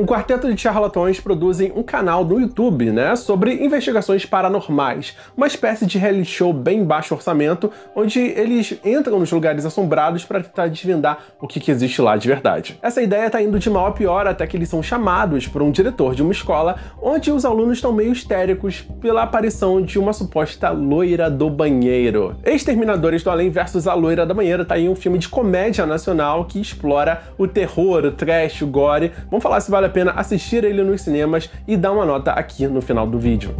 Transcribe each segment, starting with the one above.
Um quarteto de charlatões produzem um canal no YouTube, né, sobre investigações paranormais, uma espécie de reality show bem baixo orçamento, onde eles entram nos lugares assombrados para tentar desvendar o que, que, existe lá de verdade. Essa ideia tá indo de mal a pior até que eles são chamados por um diretor de uma escola, onde os alunos estão meio histéricos pela aparição de uma suposta loira do banheiro. Exterminadores do Além versus a loira da banheira tá aí um filme de comédia nacional que explora o terror, o trash, o gore. Vamos falar se vale pena assistir ele nos cinemas e dar uma nota aqui no final do vídeo.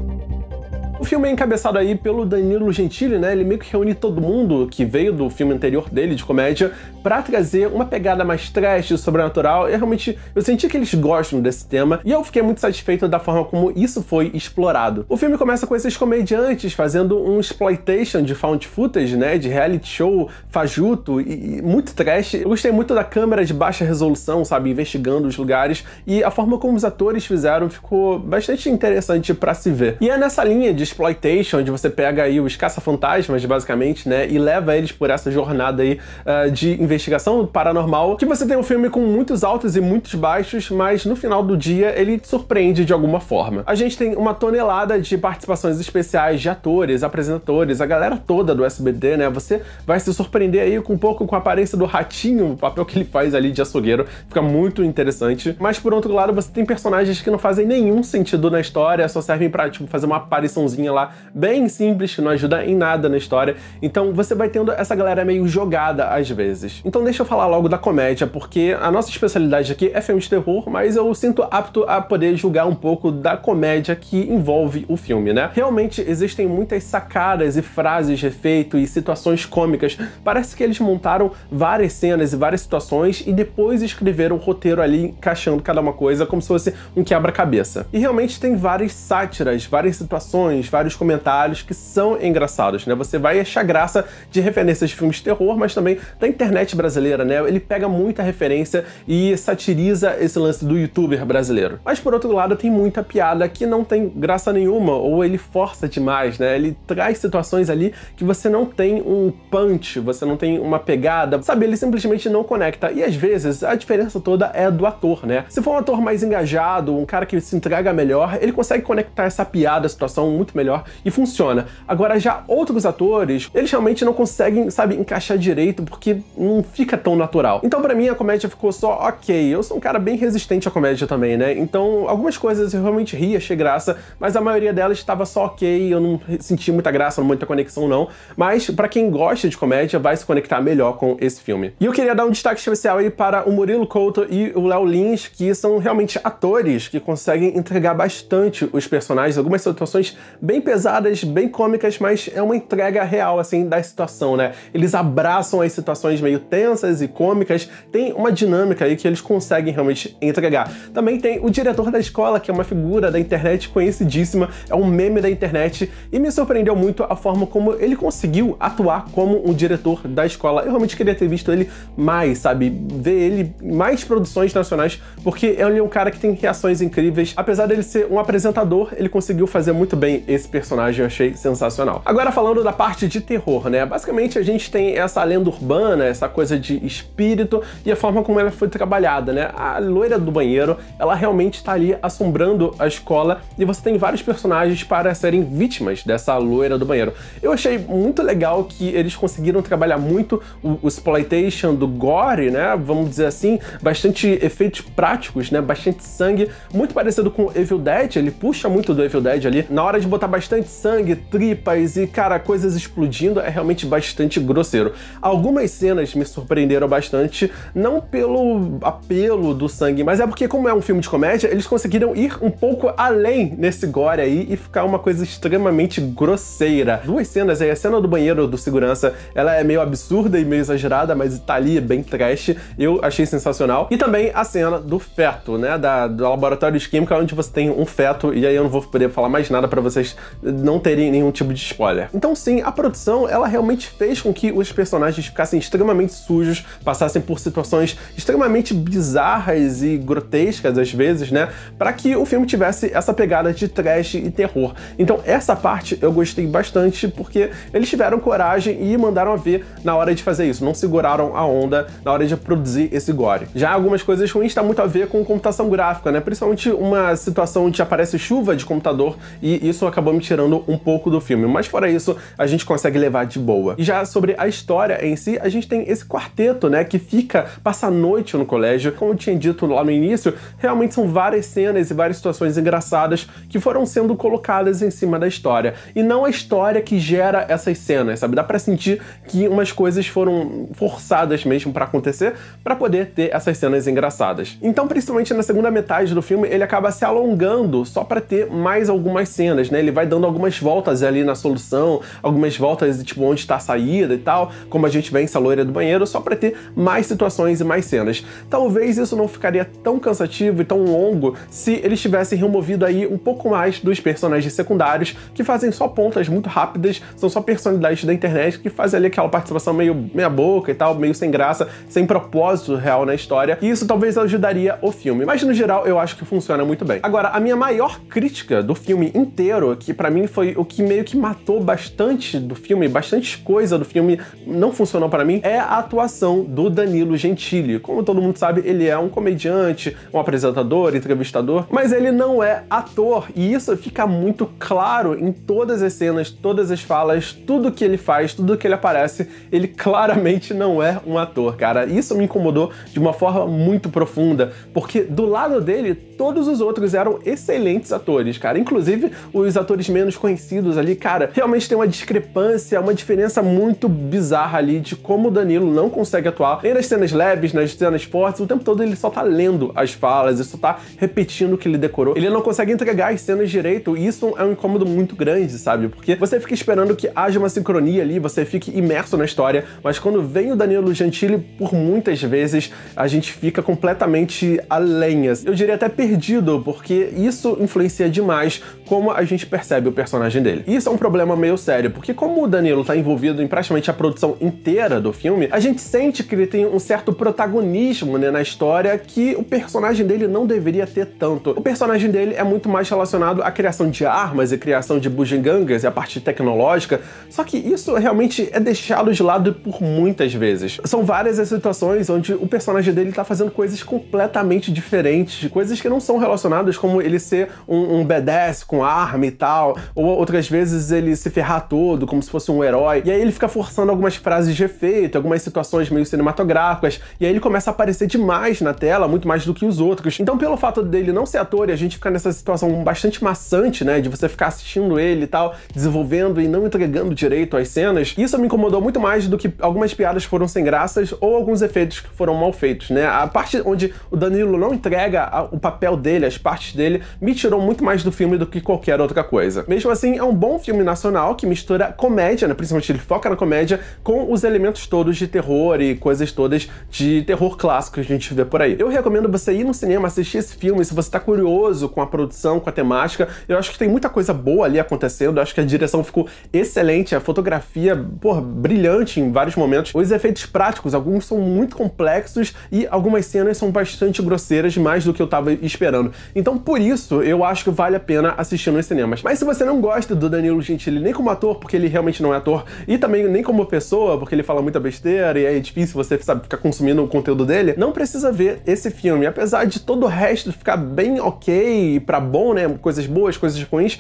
O filme é encabeçado aí pelo Danilo Gentili, né? Ele meio que reúne todo mundo que veio do filme anterior dele, de comédia, para trazer uma pegada mais trash, sobrenatural. Eu realmente eu senti que eles gostam desse tema e eu fiquei muito satisfeito da forma como isso foi explorado. O filme começa com esses comediantes fazendo um exploitation de found footage, né, de reality show, fajuto e, e muito trash. Eu gostei muito da câmera de baixa resolução, sabe, investigando os lugares e a forma como os atores fizeram ficou bastante interessante para se ver. E é nessa linha de exploitation onde você pega aí os caça-fantasmas, basicamente, né, e leva eles por essa jornada aí uh, de investigação paranormal, que você tem um filme com muitos altos e muitos baixos, mas no final do dia ele te surpreende de alguma forma. A gente tem uma tonelada de participações especiais de atores, apresentadores, a galera toda do SBT, né? Você vai se surpreender aí com um pouco com a aparência do ratinho, o papel que ele faz ali de açougueiro, fica muito interessante. Mas por outro lado, você tem personagens que não fazem nenhum sentido na história, só servem pra tipo, fazer uma apariçãozinha lá bem simples, que não ajuda em nada na história. Então você vai tendo essa galera meio jogada às vezes. Então deixa eu falar logo da comédia, porque a nossa especialidade aqui é filme de terror, mas eu sinto apto a poder julgar um pouco da comédia que envolve o filme, né? Realmente existem muitas sacadas e frases de efeito e situações cômicas. Parece que eles montaram várias cenas e várias situações e depois escreveram o roteiro ali encaixando cada uma coisa como se fosse um quebra-cabeça. E realmente tem várias sátiras, várias situações, vários comentários que são engraçados, né? Você vai achar graça de referências de filmes de terror, mas também da internet internet brasileira, né? Ele pega muita referência e satiriza esse lance do youtuber brasileiro. Mas por outro lado, tem muita piada que não tem graça nenhuma, ou ele força demais, né? Ele traz situações ali que você não tem um punch, você não tem uma pegada, sabe? Ele simplesmente não conecta. E às vezes a diferença toda é do ator, né? Se for um ator mais engajado, um cara que se entrega melhor, ele consegue conectar essa piada, a situação muito melhor e funciona. Agora já outros atores, eles realmente não conseguem, sabe, encaixar direito porque não não fica tão natural. Então para mim a comédia ficou só ok. Eu sou um cara bem resistente à comédia também, né? Então algumas coisas eu realmente ri, achei graça, mas a maioria delas estava só ok, eu não senti muita graça, muita conexão não. Mas para quem gosta de comédia vai se conectar melhor com esse filme. E eu queria dar um destaque especial aí para o Murilo Couto e o Léo Lins, que são realmente atores que conseguem entregar bastante os personagens, algumas situações bem pesadas, bem cômicas, mas é uma entrega real assim da situação, né? Eles abraçam as situações meio intensas e cômicas, tem uma dinâmica aí que eles conseguem realmente entregar. Também tem o diretor da escola, que é uma figura da internet conhecidíssima, é um meme da internet, e me surpreendeu muito a forma como ele conseguiu atuar como um diretor da escola. Eu realmente queria ter visto ele mais, sabe? Ver ele mais produções nacionais, porque ele é um cara que tem reações incríveis. Apesar dele ser um apresentador, ele conseguiu fazer muito bem esse personagem, eu achei sensacional. Agora falando da parte de terror, né? Basicamente a gente tem essa lenda urbana, essa coisa coisa de espírito e a forma como ela foi trabalhada, né? A loira do banheiro, ela realmente está ali assombrando a escola e você tem vários personagens para serem vítimas dessa loira do banheiro. Eu achei muito legal que eles conseguiram trabalhar muito o, o exploitation do gore, né? Vamos dizer assim, bastante efeitos práticos, né? Bastante sangue, muito parecido com Evil Dead, ele puxa muito do Evil Dead ali. Na hora de botar bastante sangue, tripas e, cara, coisas explodindo, é realmente bastante grosseiro. Algumas cenas me surpreenderam bastante, não pelo apelo do sangue, mas é porque, como é um filme de comédia, eles conseguiram ir um pouco além nesse gore aí e ficar uma coisa extremamente grosseira. Duas cenas aí, a cena do banheiro do segurança, ela é meio absurda e meio exagerada, mas tá ali é bem trash. Eu achei sensacional. E também a cena do feto, né? Da, do laboratório de química, onde você tem um feto, e aí eu não vou poder falar mais nada para vocês não terem nenhum tipo de spoiler. Então, sim, a produção, ela realmente fez com que os personagens ficassem extremamente sujos, passassem por situações extremamente bizarras e grotescas às vezes, né? Para que o filme tivesse essa pegada de trash e terror. Então essa parte eu gostei bastante porque eles tiveram coragem e mandaram a ver na hora de fazer isso, não seguraram a onda na hora de produzir esse gore. Já algumas coisas ruins tá muito a ver com computação gráfica, né? Principalmente uma situação onde aparece chuva de computador e isso acabou me tirando um pouco do filme, mas fora isso a gente consegue levar de boa. E já sobre a história em si, a gente tem esse esse quarteto, né, que fica, passa a noite no colégio. Como eu tinha dito lá no início, realmente são várias cenas e várias situações engraçadas que foram sendo colocadas em cima da história. E não a história que gera essas cenas, sabe? Dá para sentir que umas coisas foram forçadas mesmo para acontecer para poder ter essas cenas engraçadas. Então, principalmente na segunda metade do filme, ele acaba se alongando só para ter mais algumas cenas, né? Ele vai dando algumas voltas ali na solução, algumas voltas tipo onde está a saída e tal, como a gente vê em loira do Banheiro banheiro só para ter mais situações e mais cenas. Talvez isso não ficaria tão cansativo e tão longo se eles tivessem removido aí um pouco mais dos personagens secundários que fazem só pontas muito rápidas, são só personalidades da internet que fazem ali aquela participação meio meia boca e tal, meio sem graça, sem propósito real na história. E isso talvez ajudaria o filme, mas no geral eu acho que funciona muito bem. Agora, a minha maior crítica do filme inteiro, que para mim foi o que meio que matou bastante do filme, bastante coisa do filme não funcionou para mim, é a atuação do Danilo Gentili. Como todo mundo sabe, ele é um comediante, um apresentador, entrevistador, mas ele não é ator, e isso fica muito claro em todas as cenas, todas as falas, tudo que ele faz, tudo que ele aparece, ele claramente não é um ator, cara. Isso me incomodou de uma forma muito profunda, porque do lado dele, todos os outros eram excelentes atores, cara. Inclusive, os atores menos conhecidos ali, cara, realmente tem uma discrepância, uma diferença muito bizarra ali de como o Danilo não consegue atuar nem nas cenas leves, nas cenas fortes, o tempo todo ele só tá lendo as falas, ele só tá repetindo o que ele decorou. Ele não consegue entregar as cenas direito e isso é um incômodo muito grande, sabe? Porque você fica esperando que haja uma sincronia ali, você fique imerso na história, mas quando vem o Danilo Gentili, por muitas vezes a gente fica completamente além, eu diria até perdido, porque isso influencia demais como a gente percebe o personagem dele. E isso é um problema meio sério, porque como o Danilo tá envolvido em praticamente a produção inteira do filme, a a gente sente que ele tem um certo protagonismo né, na história que o personagem dele não deveria ter tanto. O personagem dele é muito mais relacionado à criação de armas e criação de bugigangas e a parte tecnológica, só que isso realmente é deixado de lado por muitas vezes. São várias as situações onde o personagem dele tá fazendo coisas completamente diferentes, coisas que não são relacionadas como ele ser um, um badass com arma e tal, ou outras vezes ele se ferrar todo como se fosse um herói, e aí ele fica forçando algumas frases de efeito, algumas situações meio cinematográficas, e aí ele começa a aparecer demais na tela, muito mais do que os outros. Então, pelo fato dele não ser ator e a gente ficar nessa situação bastante maçante, né, de você ficar assistindo ele e tal, desenvolvendo e não entregando direito as cenas, isso me incomodou muito mais do que algumas piadas foram sem graças ou alguns efeitos que foram mal feitos, né? A parte onde o Danilo não entrega a, o papel dele, as partes dele, me tirou muito mais do filme do que qualquer outra coisa. Mesmo assim, é um bom filme nacional que mistura comédia, né, principalmente ele foca na comédia, com os elementos todos de terror e coisas todas de terror clássico que a gente vê por aí. Eu recomendo você ir no cinema assistir esse filme se você tá curioso com a produção, com a temática. Eu acho que tem muita coisa boa ali acontecendo, eu acho que a direção ficou excelente, a fotografia, pô, brilhante em vários momentos. Os efeitos práticos, alguns são muito complexos e algumas cenas são bastante grosseiras, mais do que eu tava esperando. Então, por isso, eu acho que vale a pena assistir nos cinemas. Mas se você não gosta do Danilo Gentili nem como ator, porque ele realmente não é ator, e também nem como pessoa, porque ele fala muita besteira, Premiere e é difícil você, sabe, ficar consumindo o conteúdo dele, não precisa ver esse filme. Apesar de todo o resto ficar bem ok para bom, né? Coisas boas, coisas ruins,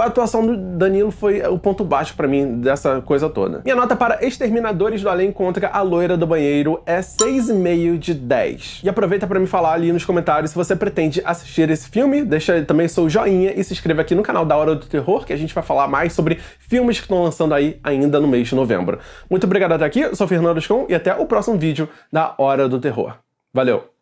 a atuação do Danilo foi o ponto baixo para mim dessa coisa toda. Minha nota para Exterminadores do Além contra A Loira do Banheiro é 6,5 de 10. E aproveita para me falar ali nos comentários se você pretende assistir esse filme, deixa também seu joinha e se inscreva aqui no canal da Hora do Terror, que a gente vai falar mais sobre filmes que estão lançando aí ainda no mês de novembro. Muito obrigado até aqui, eu sou o Fernando com e até o próximo vídeo da Hora do Terror. Valeu!